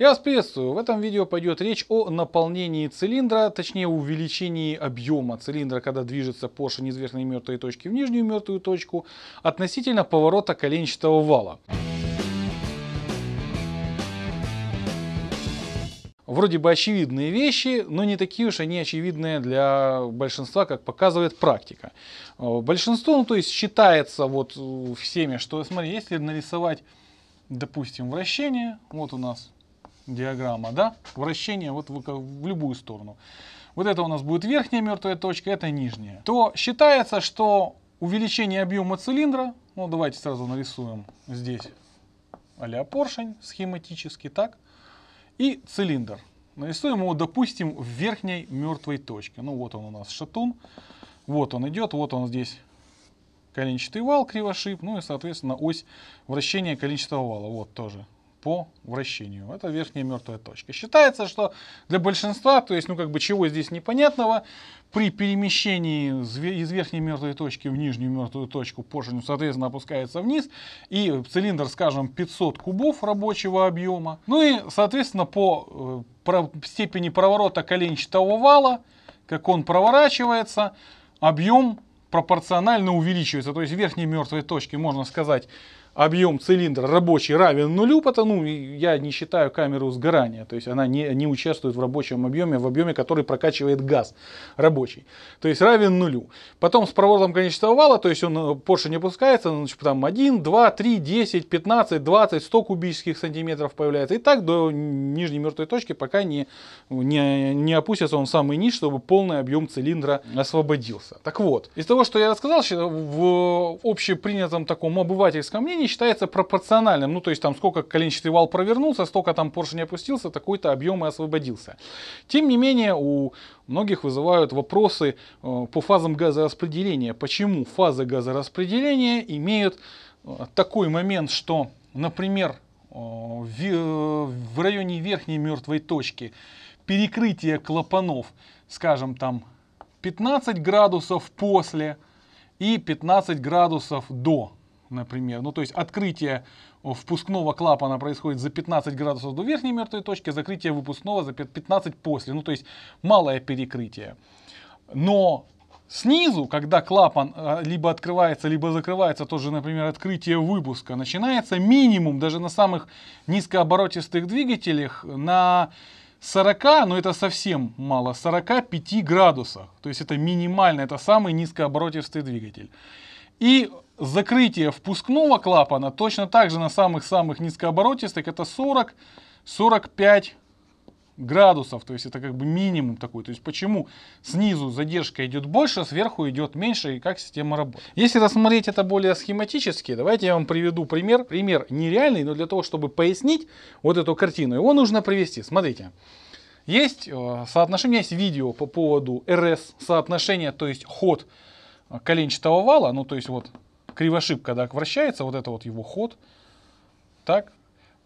Я вас приветствую! В этом видео пойдет речь о наполнении цилиндра, точнее увеличении объема цилиндра, когда движется поршень из верхней мертвой точки в нижнюю мертвую точку, относительно поворота коленчатого вала. Вроде бы очевидные вещи, но не такие уж они очевидные для большинства, как показывает практика. Э, большинство, ну то есть считается вот э, всеми, что, смотри, если нарисовать, допустим, вращение, вот у нас диаграмма, да? Вращение вот в, в любую сторону. Вот это у нас будет верхняя мертвая точка, это нижняя. То считается, что увеличение объема цилиндра, ну давайте сразу нарисуем здесь а поршень схематически, так? И цилиндр. Нарисуем его, допустим, в верхней мертвой точке. Ну вот он у нас шатун, вот он идет, вот он здесь коленчатый вал, кривошип, ну и, соответственно, ось вращения коленчатого вала, вот тоже по вращению. Это верхняя мертвая точка. Считается, что для большинства, то есть, ну как бы чего здесь непонятного, при перемещении из верхней мертвой точки в нижнюю мертвую точку поршень, соответственно, опускается вниз, и цилиндр, скажем, 500 кубов рабочего объема. Ну и, соответственно, по э, степени проворота коленчатого вала, как он проворачивается, объем пропорционально увеличивается. То есть в верхней мертвой точке, можно сказать, объем цилиндра рабочий равен нулю, потому я не считаю камеру сгорания, то есть она не, не участвует в рабочем объеме, в объеме, который прокачивает газ рабочий, то есть равен нулю. Потом с проводом конечного вала, то есть он э, поршень не опускается, ну, значит, там 1, 2, 3, 10, 15, 20, 100 кубических сантиметров появляется, и так до нижней мертвой точки, пока не, не, не опустится он в самый низ, чтобы полный объем цилиндра освободился. Так вот, из того, что я рассказал, в общепринятом таком обывательском мнении, считается пропорциональным. Ну, то есть там сколько коленчатый вал провернулся, столько там поршень опустился, такой-то объем и освободился. Тем не менее, у многих вызывают вопросы э, по фазам газораспределения. Почему фазы газораспределения имеют э, такой момент, что, например, э, в районе верхней мертвой точки перекрытие клапанов, скажем, там 15 градусов после и 15 градусов до например. Ну, то есть открытие впускного клапана происходит за 15 градусов до верхней мертвой точки, закрытие выпускного за 15 после. Ну, то есть малое перекрытие. Но снизу, когда клапан а, либо открывается, либо закрывается, тоже, например, открытие выпуска, начинается минимум даже на самых низкооборотистых двигателях на 40, но это совсем мало, 45 градусов, То есть это минимально, это самый низкооборотистый двигатель. И закрытие впускного клапана точно так же на самых-самых низкооборотистых это 40-45 градусов. То есть это как бы минимум такой. То есть почему снизу задержка идет больше, а сверху идет меньше и как система работает. Если рассмотреть это более схематически, давайте я вам приведу пример. Пример нереальный, но для того, чтобы пояснить вот эту картину, его нужно привести. Смотрите. Есть э, соотношение, есть видео по поводу РС соотношения, то есть ход коленчатого вала, ну то есть вот кривошип, когда вращается, вот это вот его ход, так,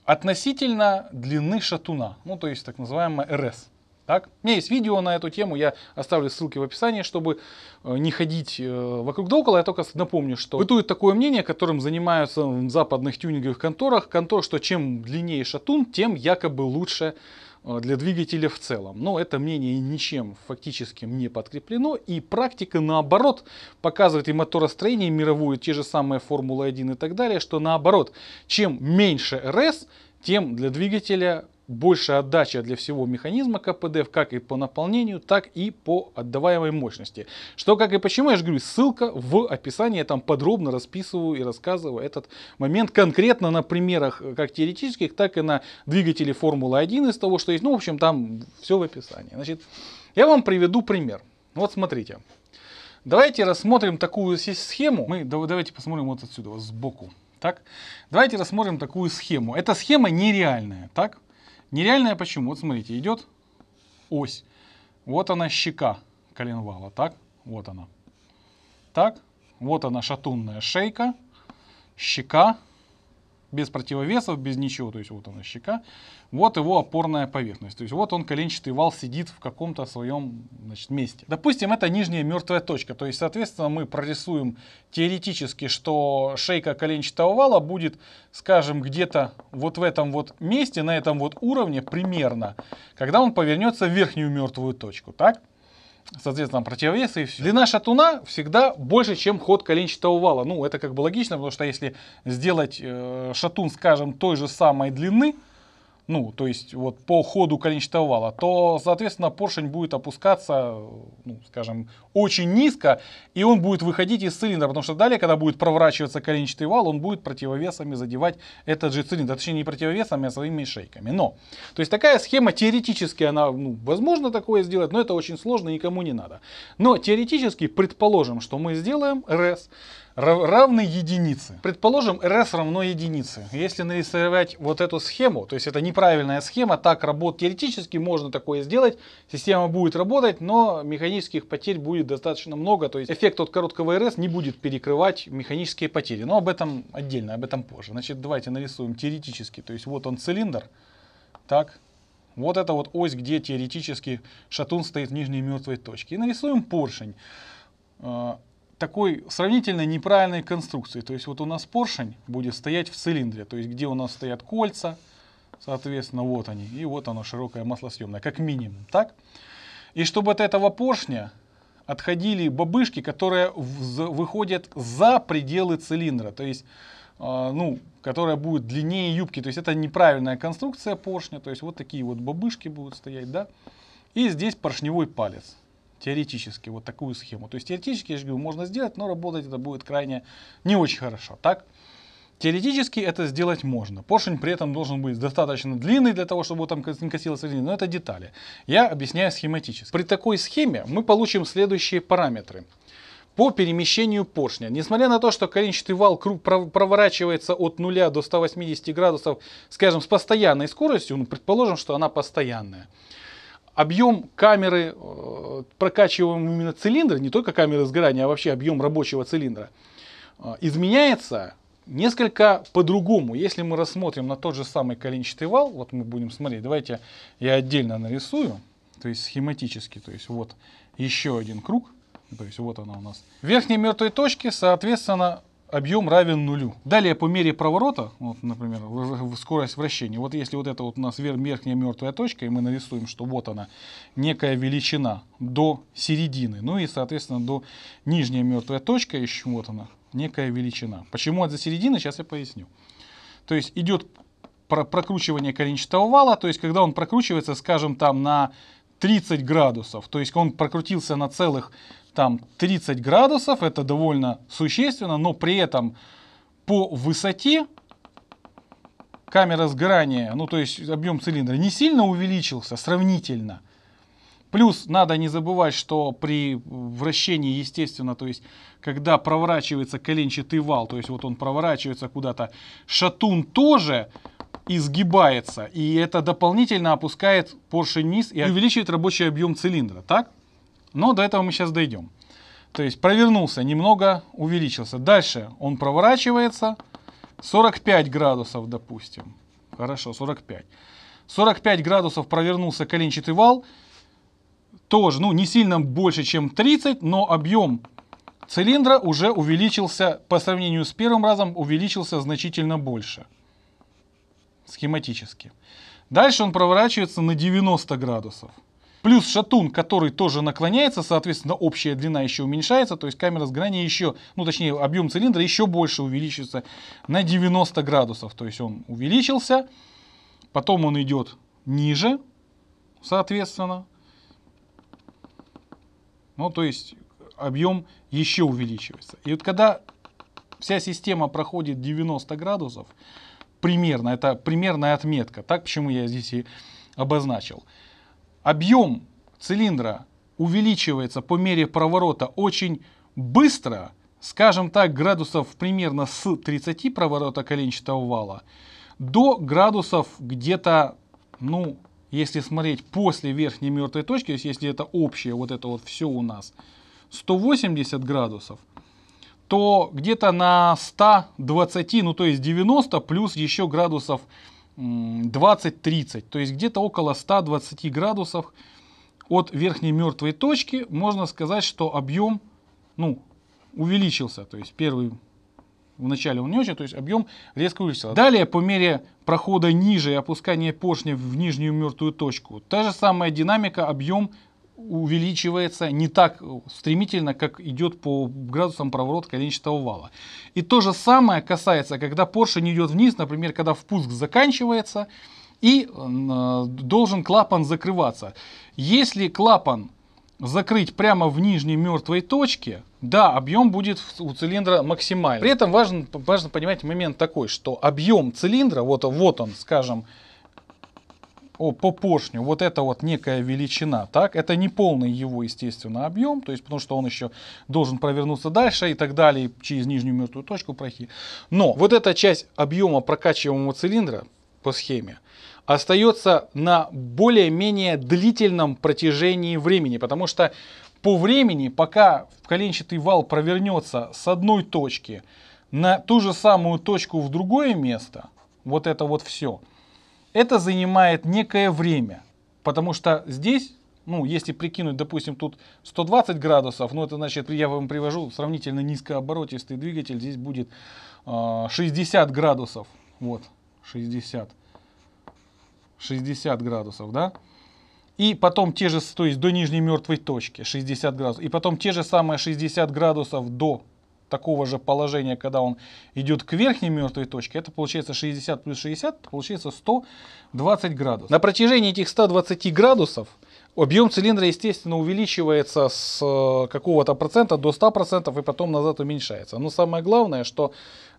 относительно длины шатуна, ну то есть так называемая РС. Так? У меня есть видео на эту тему, я оставлю ссылки в описании, чтобы э, не ходить э, вокруг да около. Я только напомню, что бытует такое мнение, которым занимаются в западных тюнинговых конторах, контор, что чем длиннее шатун, тем якобы лучше Э, для двигателя в целом. Но это мнение ничем фактическим не подкреплено. И практика, наоборот, показывает и моторостроение мировую, те же самые Формула-1 и так далее, что наоборот, чем меньше РС, тем для двигателя большая отдача для всего механизма КПД как и по наполнению, так и по отдаваемой мощности. Что, как и почему, я же говорю, ссылка в описании, я там подробно расписываю и рассказываю этот момент конкретно на примерах э, как теоретических, так и на двигателе Формулы-1 из того, что есть. Ну, в общем, там все в описании. Значит, я вам приведу пример. Вот смотрите. Давайте рассмотрим такую схему. Мы давайте посмотрим вот отсюда, вот сбоку. Так? Давайте рассмотрим такую схему. Эта схема нереальная, так? Нереальная почему? Вот смотрите, идет ось. Вот она щека коленвала, так? Вот она. Так, вот она шатунная шейка, щека, без противовесов, без ничего, то есть вот она щека, вот его опорная поверхность. То есть вот он коленчатый вал сидит в каком-то своем значит, месте. Допустим, это нижняя мертвая точка, то есть, соответственно, мы прорисуем теоретически, что шейка коленчатого вала будет, скажем, где-то вот в этом вот месте, на этом вот уровне примерно, когда он повернется в верхнюю мертвую точку, так? соответственно, противовесы и все. Длина шатуна всегда больше, чем ход коленчатого вала. Ну, это как бы логично, потому что если сделать э, шатун, скажем, той же самой длины, ну, то есть вот по ходу коленчатого вала, то, соответственно, поршень будет опускаться, ну, скажем, очень низко, и он будет выходить из цилиндра, потому что далее, когда будет проворачиваться коленчатый вал, он будет противовесами задевать этот же цилиндр, точнее не противовесами, а своими шейками. Но, то есть такая схема теоретически, она, ну, возможно такое сделать, но это очень сложно, и никому не надо. Но теоретически предположим, что мы сделаем РЭС, равны единице. Предположим, rs равно единице. Если нарисовать вот эту схему, то есть это неправильная схема, так работает теоретически, можно такое сделать, система будет работать, но механических потерь будет достаточно много, то есть эффект от короткого rs не будет перекрывать механические потери. Но об этом отдельно, об этом позже. Значит, давайте нарисуем теоретически, то есть вот он цилиндр, так, вот это вот ось, где теоретически шатун стоит в нижней мертвой точке. И нарисуем поршень. А, такой сравнительно неправильной конструкции. То есть вот у нас поршень будет стоять в цилиндре, то есть где у нас стоят кольца, соответственно, вот они, и вот оно широкое маслосъемное, как минимум, так? И чтобы от этого поршня отходили бабышки, которые выходят за пределы цилиндра, то есть, э, ну, которая будет длиннее юбки, то есть это неправильная конструкция поршня, то есть вот такие вот бабышки будут стоять, да? И здесь поршневой палец теоретически вот такую схему. То есть теоретически, я же говорю, можно сделать, но работать это будет крайне не очень хорошо, так? Теоретически это сделать можно. Поршень при этом должен быть достаточно длинный для того, чтобы там не косилась резина, но это детали. Я объясняю схематически. При такой схеме мы получим следующие параметры по перемещению поршня. Несмотря на то, что коленчатый вал проворачивается от 0 до 180 градусов, скажем, с постоянной скоростью, ну, предположим, что она постоянная, объем камеры, э, прокачиваемого именно цилиндра, не только камеры сгорания, а вообще объем рабочего цилиндра, э, изменяется несколько по-другому. Если мы рассмотрим на тот же самый коленчатый вал, вот мы будем смотреть, давайте я отдельно нарисую, то есть схематически, то есть вот еще один круг, то есть вот она у нас. В верхней мертвой точке, соответственно, объем равен нулю. Далее по мере проворота, вот, например, скорость вращения, вот если вот это вот у нас верхняя мертвая точка, и мы нарисуем, что вот она, некая величина до середины, ну и, соответственно, до нижняя мертвая точка, еще вот она, некая величина. Почему от за середины, сейчас я поясню. То есть идет прокручивание коленчатого вала, то есть когда он прокручивается, скажем, там на 30 градусов, то есть он прокрутился на целых там 30 градусов, это довольно существенно, но при этом по высоте камера сгорания, ну то есть объем цилиндра не сильно увеличился сравнительно. Плюс надо не забывать, что при вращении, естественно, то есть когда проворачивается коленчатый вал, то есть вот он проворачивается куда-то, шатун тоже изгибается, и это дополнительно опускает поршень вниз и увеличивает рабочий объем цилиндра, так? Но до этого мы сейчас дойдем. То есть провернулся, немного увеличился. Дальше он проворачивается. 45 градусов, допустим. Хорошо, 45. 45 градусов провернулся коленчатый вал. Тоже, ну, не сильно больше, чем 30, но объем цилиндра уже увеличился, по сравнению с первым разом, увеличился значительно больше. Схематически. Дальше он проворачивается на 90 градусов. Плюс шатун, который тоже наклоняется, соответственно, общая длина еще уменьшается, то есть камера сгорания еще, ну точнее объем цилиндра еще больше увеличится на 90 градусов. То есть он увеличился, потом он идет ниже, соответственно. Ну то есть объем еще увеличивается. И вот когда вся система проходит 90 градусов, примерно, это примерная отметка, так почему я здесь и обозначил – объем цилиндра увеличивается по мере проворота очень быстро, скажем так, градусов примерно с 30 проворота коленчатого вала до градусов где-то, ну, если смотреть после верхней мертвой точки, то есть если это общее, вот это вот все у нас, 180 градусов, то где-то на 120, ну то есть 90 плюс еще градусов 20-30, то есть где-то около 120 градусов от верхней мертвой точки, можно сказать, что объем ну, увеличился. То есть первый вначале он не очень, то есть объем резко увеличился. Далее, по мере прохода ниже и опускания поршня в нижнюю мертвую точку, та же самая динамика, объем увеличивается не так стремительно, как идет по градусам проворот коленчатого вала. И то же самое касается, когда поршень идет вниз, например, когда впуск заканчивается и э, должен клапан закрываться. Если клапан закрыть прямо в нижней мертвой точке, да, объем будет у цилиндра максимальный. При этом важно, важно понимать момент такой, что объем цилиндра, вот, вот он, скажем, о, по поршню вот это вот некая величина, так, это не полный его, естественно, объем, то есть потому что он еще должен провернуться дальше и так далее, через нижнюю мертвую точку пройти. Но вот эта часть объема прокачиваемого цилиндра по схеме, остается на более-менее длительном протяжении времени, потому что по времени, пока коленчатый вал провернется с одной точки на ту же самую точку в другое место, вот это вот все – это занимает некое время, потому что здесь, ну, если прикинуть, допустим, тут 120 градусов, ну, это значит, я вам привожу сравнительно низкооборотистый двигатель, здесь будет э, а, 60 градусов, вот, 60, 60 градусов, да, и потом те же, то есть до нижней мертвой точки 60 градусов, и потом те же самые 60 градусов до такого же положения, когда он идет к верхней мертвой точке, это получается 60 плюс 60, получается 120 градусов. На протяжении этих 120 градусов объем цилиндра, естественно, увеличивается с э, какого-то процента до 100% и потом назад уменьшается. Но самое главное, что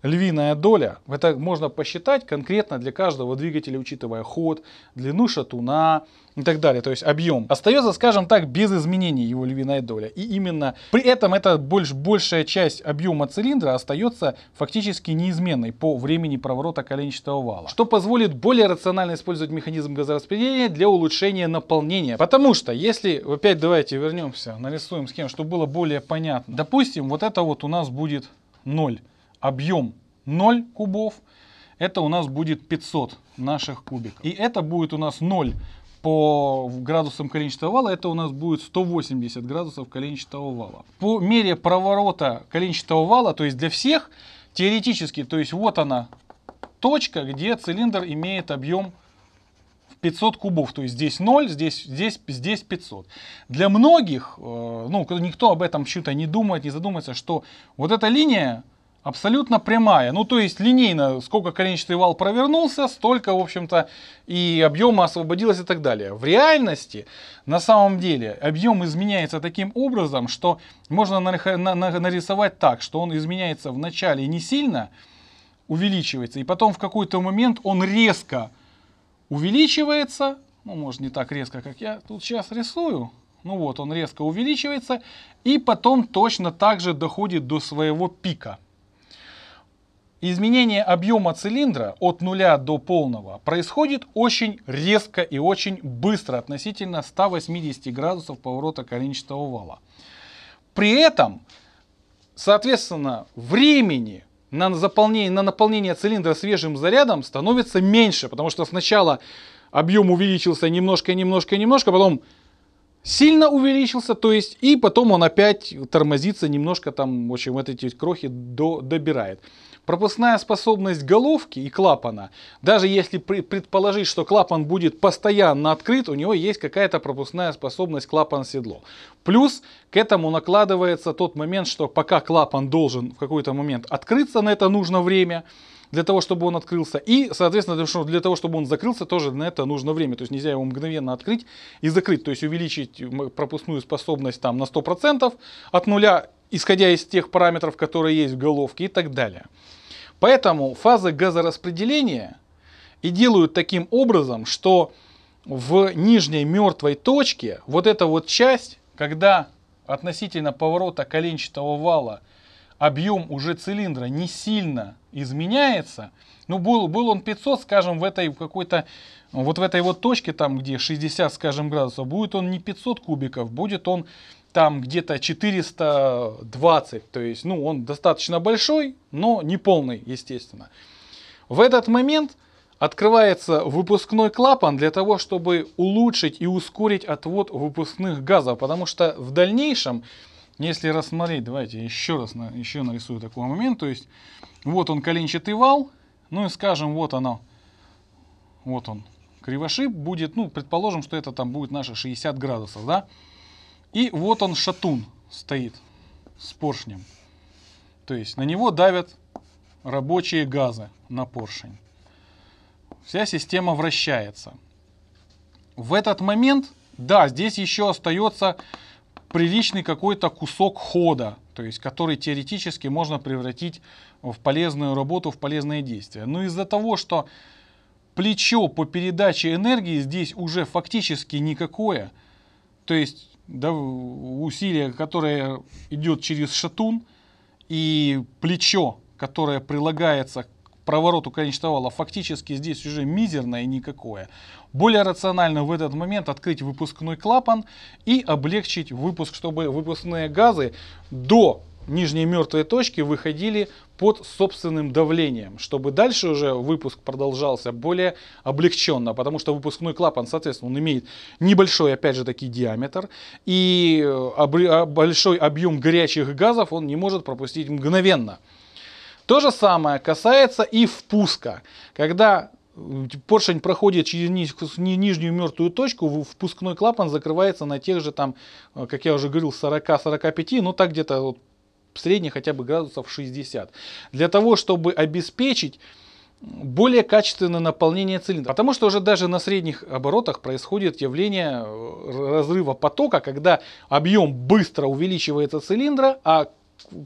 львиная доля. Это можно посчитать конкретно для каждого двигателя, учитывая ход, длину шатуна и так далее. То есть объем. Остается, скажем так, без изменений его львиная доля. И именно при этом эта больш, большая часть объема цилиндра остается фактически неизменной по времени проворота коленчатого вала. Что позволит более рационально использовать механизм газораспределения для улучшения наполнения. Потому что, если, опять давайте вернемся, нарисуем схему, чтобы было более понятно. Допустим, вот это вот у нас будет 0 объем 0 кубов, это у нас будет 500 наших кубиков. И это будет у нас 0 по градусам коленчатого вала, это у нас будет 180 градусов коленчатого вала. По мере проворота коленчатого вала, то есть для всех, теоретически, то есть вот она точка, где цилиндр имеет объем 500 кубов, то есть здесь 0, здесь, здесь, здесь 500. Для многих, э, ну, никто об этом что-то не думает, не задумывается, что вот эта линия Абсолютно прямая. Ну, то есть линейно, сколько коленчатый вал провернулся, столько, в общем-то, и объема освободилось и так далее. В реальности, на самом деле, объем изменяется таким образом, что можно нарисовать так, что он изменяется в начале не сильно, увеличивается, и потом в какой-то момент он резко увеличивается, ну, может, не так резко, как я тут сейчас рисую, ну вот, он резко увеличивается, и потом точно так же доходит до своего пика. Изменение объема цилиндра от нуля до полного происходит очень резко и очень быстро относительно 180 градусов поворота коленчатого вала. При этом, соответственно, времени на заполнение, на наполнение цилиндра свежим зарядом становится меньше, потому что сначала объем увеличился немножко, немножко, немножко, потом сильно увеличился, то есть, и потом он опять тормозится немножко, там, в общем, вот эти крохи до, добирает. Пропускная способность головки и клапана, даже если предположить, что клапан будет постоянно открыт, у него есть какая-то пропускная способность клапан-седло. Плюс к этому накладывается тот момент, что пока клапан должен в какой-то момент открыться, на это нужно время, для того, чтобы он открылся. И, соответственно, для того, чтобы он закрылся, тоже на это нужно время. То есть нельзя его мгновенно открыть и закрыть. То есть увеличить пропускную способность там на 100%, от нуля исходя из тех параметров, которые есть в головке и так далее. Поэтому фазы газораспределения и делают таким образом, что в нижней мертвой точке вот эта вот часть, когда относительно поворота коленчатого вала объем уже цилиндра не сильно изменяется, ну был, был он 500, скажем, в этой какой-то, вот в этой вот точке, там где 60, скажем, градусов, будет он не 500 кубиков, будет он там где-то 420, то есть, ну, он достаточно большой, но не полный, естественно. В этот момент открывается выпускной клапан для того, чтобы улучшить и ускорить отвод выпускных газов, потому что в дальнейшем, если рассмотреть, давайте еще раз на, еще нарисую такой момент, то есть, вот он коленчатый вал, ну и скажем, вот оно, вот он, кривошип будет, ну, предположим, что это там будет наши 60 градусов, да, и вот он шатун стоит с поршнем. То есть на него давят рабочие газы на поршень. Вся система вращается. В этот момент, да, здесь еще остается приличный какой-то кусок хода, то есть который теоретически можно превратить в полезную работу, в полезное действие. Но из-за того, что плечо по передаче энергии здесь уже фактически никакое, то есть да, усилие, которое идет через шатун и плечо, которое прилагается к провороту конечного вала, фактически здесь уже мизерное никакое. Более рационально в этот момент открыть выпускной клапан и облегчить выпуск, чтобы выпускные газы до нижние мертвые точки выходили под собственным давлением, чтобы дальше уже выпуск продолжался более облегченно, потому что выпускной клапан, соответственно, он имеет небольшой, опять же, таки диаметр, и э, а, большой объем горячих газов он не может пропустить мгновенно. То же самое касается и впуска. Когда э, поршень проходит через нижнюю мертвую точку, впускной клапан закрывается на тех же там, э, как я уже говорил, 40-45, ну так где-то средний хотя бы градусов 60. Для того, чтобы обеспечить более качественное наполнение цилиндра. Потому что уже даже на средних оборотах происходит явление э, разрыва потока, когда объем быстро увеличивается цилиндра, а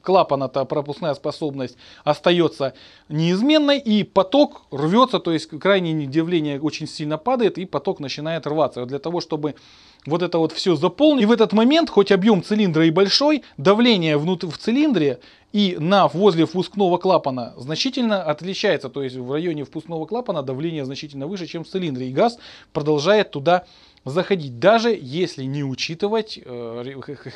клапана-то пропускная способность остается неизменной, и поток рвется, то есть крайнее давление очень сильно падает, и поток начинает рваться. для того, чтобы вот это вот все заполнить, и в этот момент, хоть объем цилиндра и большой, давление внутри в цилиндре и на возле впускного клапана значительно отличается, то есть в районе впускного клапана давление значительно выше, чем в цилиндре, и газ продолжает туда заходить, даже если не учитывать э,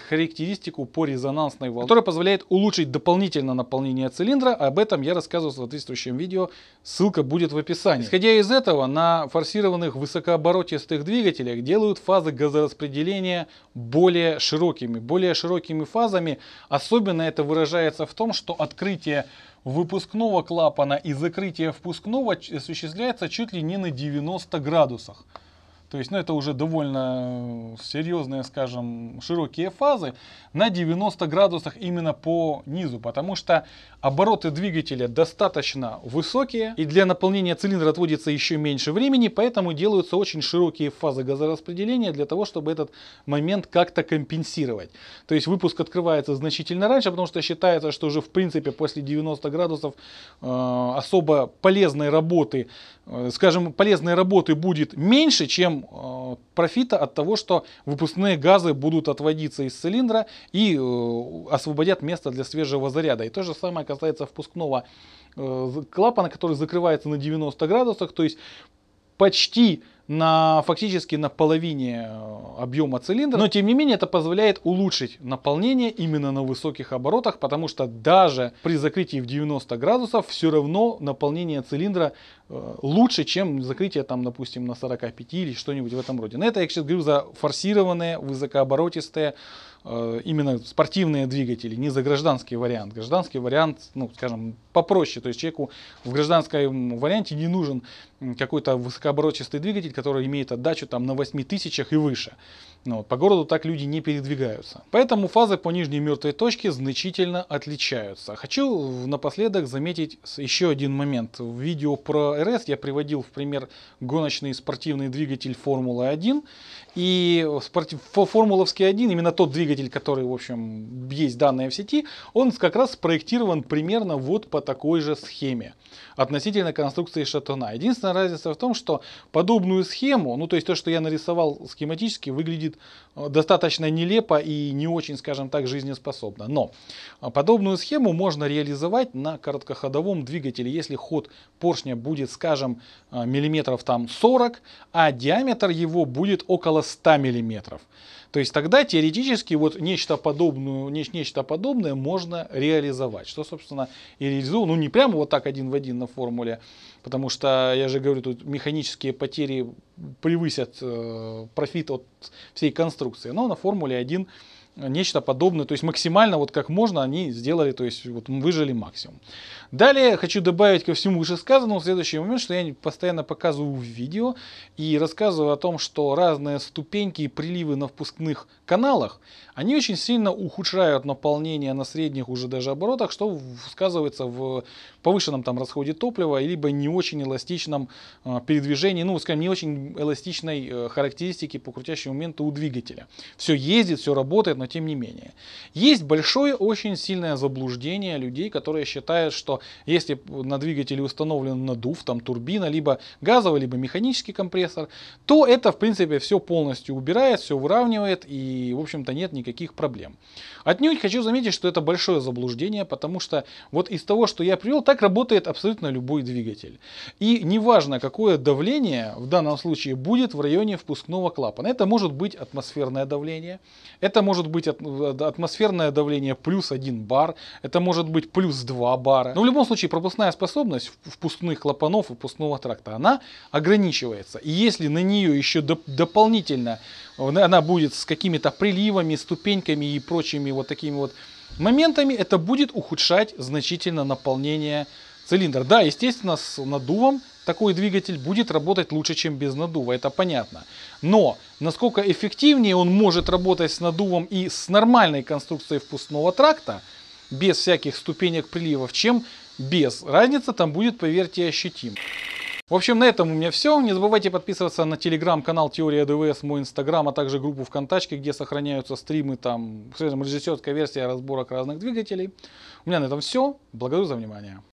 характеристику по резонансной волне, которая позволяет улучшить дополнительно наполнение цилиндра. Об этом я рассказывал в соответствующем видео, ссылка будет в описании. Исходя из этого, на форсированных высокооборотистых двигателях делают фазы газораспределения более широкими. Более широкими фазами особенно это выражается в том, что открытие выпускного клапана и закрытие впускного осуществляется чуть ли не на 90 градусах. То есть, ну, это уже довольно серьезные, скажем, широкие фазы на 90 градусах именно по низу, потому что обороты двигателя достаточно высокие, и для наполнения цилиндра отводится еще меньше времени, поэтому делаются очень широкие фазы газораспределения для того, чтобы этот момент как-то компенсировать. То есть, выпуск открывается значительно раньше, потому что считается, что уже, в принципе, после 90 градусов э, особо полезной работы, э, скажем, полезной работы будет меньше, чем объем э, профита от того, что выпускные газы будут отводиться из цилиндра и э, освободят место для свежего заряда. И то же самое касается впускного э, клапана, который закрывается на 90 градусах, то есть почти на, фактически на половине э, объема цилиндра. Но тем не менее это позволяет улучшить наполнение именно на высоких оборотах, потому что даже при закрытии в 90 градусов все равно наполнение цилиндра э, лучше, чем закрытие там, допустим, на 45 или что-нибудь в этом роде. На это я сейчас говорю за форсированные, высокооборотистые Э, именно спортивные двигатели, не за гражданский вариант. Гражданский вариант, ну, скажем, попроще. То есть человеку в гражданском варианте не нужен какой-то высокооборотистый двигатель, который имеет отдачу там на 8 тысячах и выше. Но ну по городу так люди не передвигаются. Поэтому фазы по нижней мертвой точке значительно отличаются. Хочу напоследок заметить еще один момент. В видео про РС я приводил в пример гоночный спортивный двигатель Формулы-1. И спорт... Формуловский 1, именно тот двигатель, двигатель, который, в общем, есть данные в сети, он как раз спроектирован примерно вот по такой же схеме относительно конструкции шатуна. Единственная разница в том, что подобную схему, ну то есть то, что я нарисовал схематически, выглядит э, достаточно нелепо и не очень, скажем так, жизнеспособно. Но а, подобную схему можно реализовать на короткоходовом двигателе, если ход поршня будет, скажем, э, миллиметров там 40, а диаметр его будет около 100 миллиметров. То есть тогда теоретически вот нечто, подобную, не, нечто подобное можно реализовать. Что, собственно, и реализовано. Ну, не прямо вот так один в один на формуле, потому что, я же говорю, тут механические потери превысят э, профит от всей конструкции. Но на формуле 1 нечто подобное. То есть максимально вот как можно они сделали, то есть вот выжили максимум. Далее хочу добавить ко всему вышесказанному следующий момент, что я постоянно показываю в видео и рассказываю о том, что разные ступеньки и приливы на впускных каналах, они очень сильно ухудшают наполнение на средних уже даже оборотах, что сказывается в повышенном там расходе топлива, либо не очень эластичном э, передвижении, ну, скажем, не очень эластичной э, характеристике по крутящему моменту у двигателя. Все ездит, все работает, но тем не менее. Есть большое, очень сильное заблуждение людей, которые считают, что если на двигателе установлен надув, там турбина, либо газовый, либо механический компрессор, то это в принципе все полностью убирает, все выравнивает и в общем-то нет никаких проблем. Отнюдь хочу заметить, что это большое заблуждение, потому что вот из того, что я привел, так работает абсолютно любой двигатель. И неважно, какое давление в данном случае будет в районе впускного клапана. Это может быть атмосферное давление, это может быть э, атмосферное давление плюс 1 бар, это может быть плюс 2 бара. Но в любом случае пропускная способность впускных клапанов и впускного тракта, она ограничивается. И если на нее еще доп дополнительно э, она будет с какими-то приливами, ступеньками и прочими вот такими вот моментами, это будет ухудшать значительно наполнение цилиндра. Да, естественно, с надувом такой двигатель будет работать лучше, чем без надува, это понятно. Но насколько эффективнее он может работать с надувом и с нормальной конструкцией впускного тракта, без всяких ступенек приливов, чем без. Разница там будет, поверьте, ощутим. В общем, на этом у меня все. Не забывайте подписываться на телеграм-канал Теория ДВС, мой инстаграм, а также группу ВКонтачке, где сохраняются стримы, там, режиссерская версия разборок разных двигателей. У меня на этом все. Благодарю за внимание.